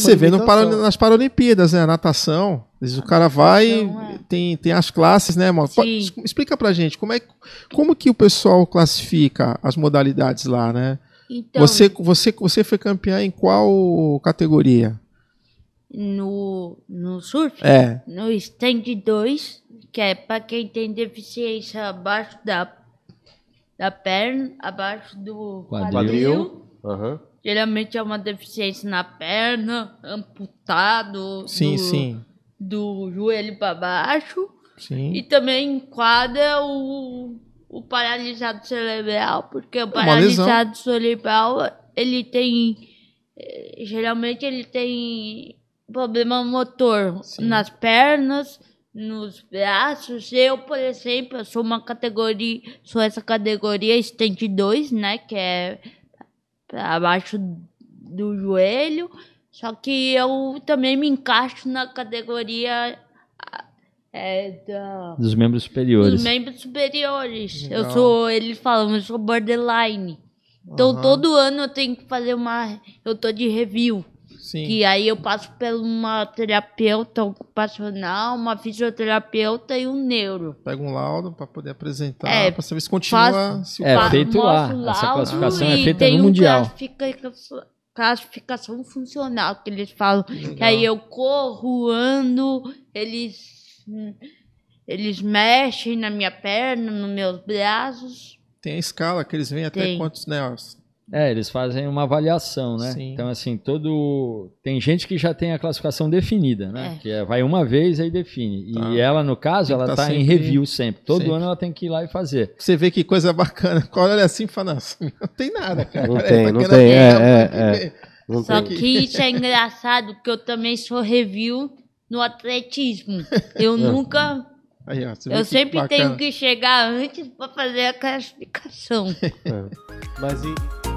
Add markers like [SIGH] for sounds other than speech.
Você vê no, nas Paralimpíadas, né? A natação. o cara vai, é. tem, tem as classes, né, mano? explica pra gente como, é, como que o pessoal classifica as modalidades lá, né? Então, você, você, você foi campeã em qual categoria? No, no surf? É. No stand 2, que é para quem tem deficiência abaixo da, da perna, abaixo do quadril. quadril. Uhum geralmente é uma deficiência na perna, amputado. Sim, do, sim. Do joelho para baixo. Sim. E também enquadra o, o paralisado cerebral, porque o é paralisado cerebral ele tem. Eh, geralmente ele tem problema motor sim. nas pernas, nos braços. Eu, por exemplo, eu sou uma categoria, sou essa categoria estente 2, né, que é para abaixo do joelho. Só que eu também me encaixo na categoria é, da, dos membros superiores. Dos membros superiores. Legal. Eu sou, eles falam, eu sou borderline. Então uhum. todo ano eu tenho que fazer uma. Eu tô de review. Sim. Que aí eu passo por uma terapeuta ocupacional, uma fisioterapeuta e um neuro. Pega um laudo para poder apresentar, é, para saber se continua. Faço, se é feito lá. Essa classificação é feita no um mundial. Classificação, classificação funcional que eles falam. Que aí eu corro, ando, eles, eles mexem na minha perna, nos meus braços. Tem a escala que eles vêm até Tem. quantos, né? É, eles fazem uma avaliação, né? Sim. Então, assim, todo. Tem gente que já tem a classificação definida, né? É. Que é, vai uma vez aí define. Tá. E ela, no caso, ela está tá em review sempre. Todo sempre. ano ela tem que ir lá e fazer. Você vê que coisa bacana. Quando [LAUGHS] olha assim e fala, não tem nada, cara. Não [LAUGHS] tem, tá é, não é, tem. é, não Só tem. que isso é engraçado, que eu também sou review no atletismo. Eu [LAUGHS] nunca. Aí, ó, eu sempre bacana. tenho que chegar antes para fazer a classificação. É. Mas e.